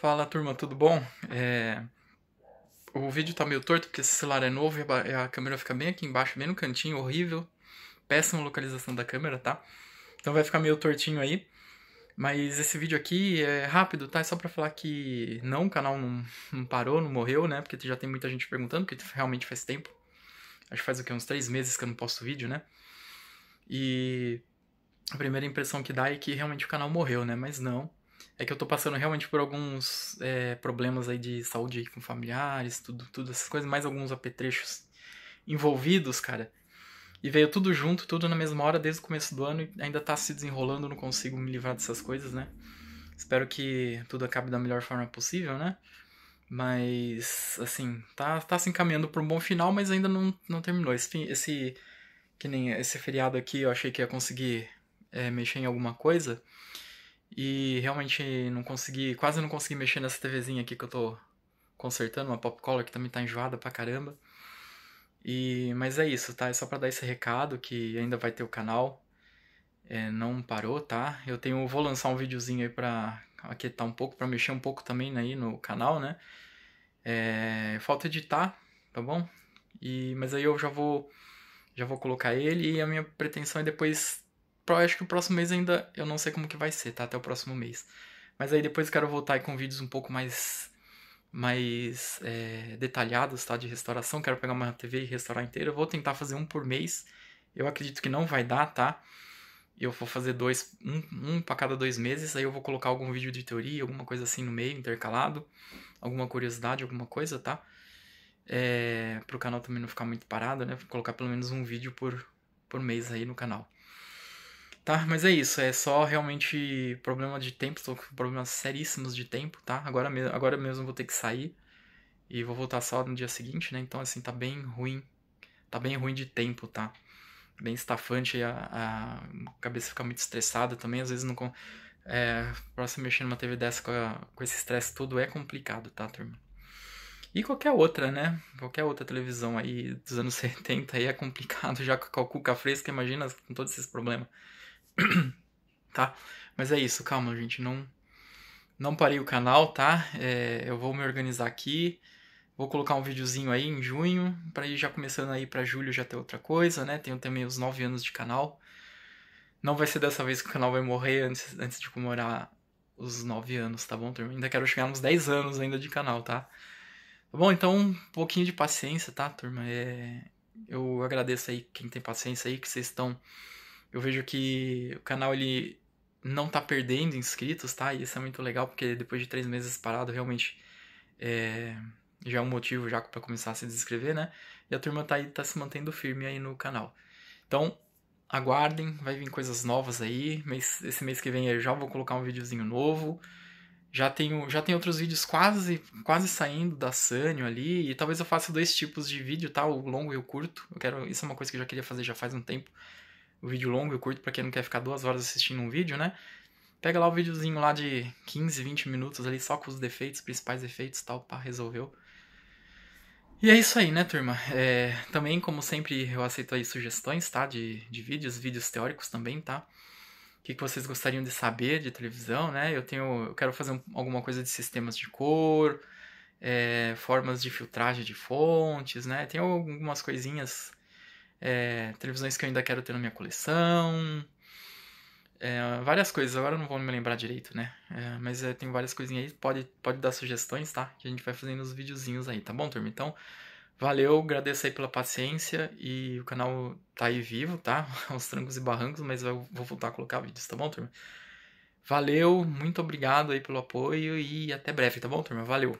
Fala turma, tudo bom? É... O vídeo tá meio torto porque esse celular é novo e a câmera fica bem aqui embaixo, bem no cantinho, horrível. Péssima localização da câmera, tá? Então vai ficar meio tortinho aí. Mas esse vídeo aqui é rápido, tá? É só pra falar que não, o canal não, não parou, não morreu, né? Porque já tem muita gente perguntando, porque realmente faz tempo. Acho que faz o quê? Uns três meses que eu não posto vídeo, né? E a primeira impressão que dá é que realmente o canal morreu, né? Mas não é que eu tô passando realmente por alguns é, problemas aí de saúde aí com familiares, tudo, tudo essas coisas, mais alguns apetrechos envolvidos, cara. E veio tudo junto, tudo na mesma hora, desde o começo do ano, e ainda tá se desenrolando, não consigo me livrar dessas coisas, né? Espero que tudo acabe da melhor forma possível, né? Mas, assim, tá, tá se encaminhando para um bom final, mas ainda não, não terminou. Esse, esse, que nem esse feriado aqui, eu achei que ia conseguir é, mexer em alguma coisa. E realmente não consegui, quase não consegui mexer nessa TVzinha aqui que eu tô consertando, uma pop collar que também tá enjoada pra caramba. E, mas é isso, tá? É só para dar esse recado que ainda vai ter o canal. É, não parou, tá? Eu tenho, vou lançar um videozinho aí pra aquietar um pouco, para mexer um pouco também né, aí no canal, né? É, falta editar, tá bom? E, mas aí eu já vou, já vou colocar ele e a minha pretensão é depois eu acho que o próximo mês ainda. Eu não sei como que vai ser, tá? Até o próximo mês. Mas aí depois quero voltar aí com vídeos um pouco mais. mais é, detalhados, tá? De restauração. Quero pegar uma TV e restaurar inteira. Eu vou tentar fazer um por mês. Eu acredito que não vai dar, tá? Eu vou fazer dois, um, um para cada dois meses. Aí eu vou colocar algum vídeo de teoria, alguma coisa assim no meio, intercalado. Alguma curiosidade, alguma coisa, tá? É, pro canal também não ficar muito parado, né? Vou colocar pelo menos um vídeo por, por mês aí no canal. Tá, mas é isso, é só realmente problema de tempo, tô com problemas seríssimos de tempo, tá? Agora, me agora mesmo vou ter que sair e vou voltar só no dia seguinte, né? Então, assim, tá bem ruim, tá bem ruim de tempo, tá? Bem estafante, a, a cabeça fica muito estressada também, às vezes não... É, pra se mexer numa TV dessa com, a, com esse estresse todo é complicado, tá, turma? E qualquer outra, né? Qualquer outra televisão aí dos anos 70 aí é complicado já com a cuca fresca, imagina com todos esses problemas. tá? Mas é isso, calma, gente. Não, não parei o canal, tá? É, eu vou me organizar aqui. Vou colocar um videozinho aí em junho, para ir já começando aí para julho já ter outra coisa, né? Tenho também os nove anos de canal. Não vai ser dessa vez que o canal vai morrer antes, antes de comemorar os nove anos, tá bom, turma? Ainda quero chegar nos dez anos ainda de canal, tá? Tá bom? Então, um pouquinho de paciência, tá, turma? É... Eu agradeço aí quem tem paciência aí, que vocês estão eu vejo que o canal ele não tá perdendo inscritos, tá? E isso é muito legal, porque depois de três meses parado, realmente é, já é um motivo já para começar a se desinscrever, né? E a turma tá, aí, tá se mantendo firme aí no canal. Então, aguardem, vai vir coisas novas aí. Mês, esse mês que vem eu já vou colocar um videozinho novo. Já tenho, já tem outros vídeos quase quase saindo da Sânio ali. E talvez eu faça dois tipos de vídeo, tá? O longo e o curto. Eu quero, isso é uma coisa que eu já queria fazer já faz um tempo o vídeo longo e curto para quem não quer ficar duas horas assistindo um vídeo, né? Pega lá o videozinho lá de 15, 20 minutos ali só com os defeitos, principais defeitos tal, pá, resolveu. E é isso aí, né, turma? É, também, como sempre, eu aceito aí sugestões, tá? De, de vídeos, vídeos teóricos também, tá? O que, que vocês gostariam de saber de televisão, né? Eu tenho. Eu quero fazer um, alguma coisa de sistemas de cor, é, formas de filtragem de fontes, né? Tem algumas coisinhas é, televisões que eu ainda quero ter na minha coleção, é, várias coisas. Agora eu não vou me lembrar direito, né? É, mas é, tem várias coisinhas aí, pode, pode dar sugestões, tá? Que a gente vai fazendo os videozinhos aí, tá bom, turma? Então, valeu, agradeço aí pela paciência e o canal tá aí vivo, tá? Aos trancos e barrancos, mas eu vou voltar a colocar vídeos, tá bom, turma? Valeu, muito obrigado aí pelo apoio e até breve, tá bom, turma? Valeu!